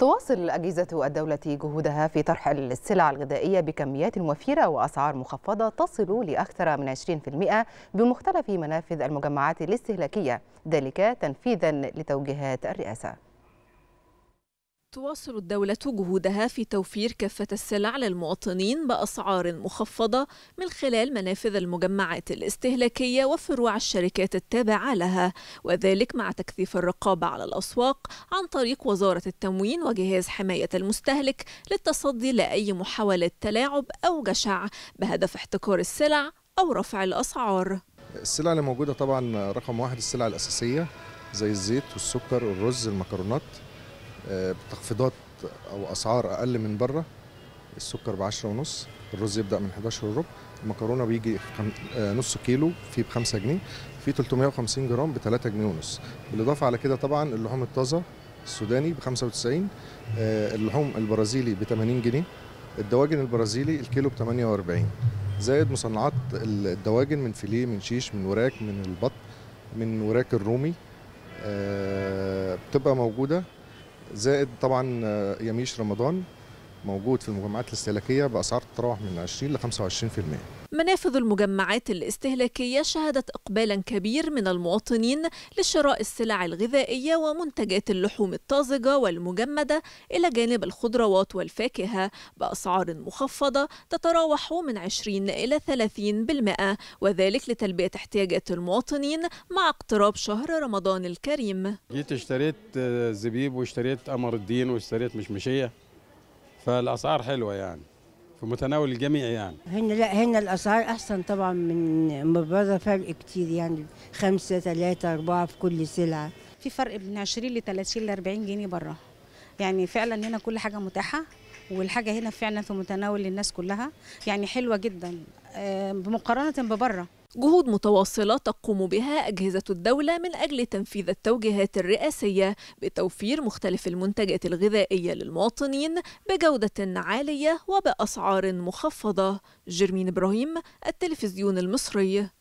تواصل أجهزة الدولة جهودها في طرح السلع الغذائية بكميات وفيرة وأسعار مخفضة تصل لأكثر من 20% بمختلف منافذ المجمعات الاستهلاكية ذلك تنفيذا لتوجيهات الرئاسة تواصل الدولة جهودها في توفير كافة السلع للمواطنين بأسعار مخفضة من خلال منافذ المجمعات الاستهلاكية وفروع الشركات التابعة لها وذلك مع تكثيف الرقابة على الأسواق عن طريق وزارة التموين وجهاز حماية المستهلك للتصدي لأي محاولة تلاعب أو جشع بهدف احتكار السلع أو رفع الأسعار السلع اللي موجودة طبعا رقم واحد السلع الأساسية زي الزيت والسكر والرز المكرونات بتخفيضات او اسعار اقل من بره السكر ب 10 ونص الرز يبدا من 11 وربع المكرونه بيجي آه، نص كيلو في ب 5 جنيه في 350 جرام ب 3 جنيه ونص بالاضافه على كده طبعا اللحوم الطازه السوداني ب 95 آه، اللحوم البرازيلي ب 80 جنيه الدواجن البرازيلي الكيلو ب 48 زائد مصنعات الدواجن من فيليه من شيش من وراك من البط من وراك الرومي آه، بتبقى موجوده زائد طبعا آه، يميش رمضان موجود في المجمعات الاستهلاكية بأسعار تتراوح من 20 ل 25% منافذ المجمعات الاستهلاكية شهدت إقبالا كبير من المواطنين لشراء السلع الغذائية ومنتجات اللحوم الطازجة والمجمدة إلى جانب الخضروات والفاكهة بأسعار مخفضة تتراوح من 20 إلى 30% وذلك لتلبية احتياجات المواطنين مع اقتراب شهر رمضان الكريم جيت اشتريت زبيب واشتريت قمر الدين واشتريت مشمشية فالاسعار حلوه يعني في متناول الجميع يعني هنا لا هنا الاسعار احسن طبعا من بره فرق كتير يعني 5 3 4 في كل سلعه في فرق من 20 ل 30 ل 40 جنيه بره يعني فعلا هنا كل حاجه متاحه والحاجه هنا فعلا في متناول للناس كلها يعني حلوه جدا آه، بمقارنة ببره جهود متواصلة تقوم بها أجهزة الدولة من أجل تنفيذ التوجيهات الرئاسية بتوفير مختلف المنتجات الغذائية للمواطنين بجودة عالية وبأسعار مخفضة جيرمين إبراهيم التلفزيون المصري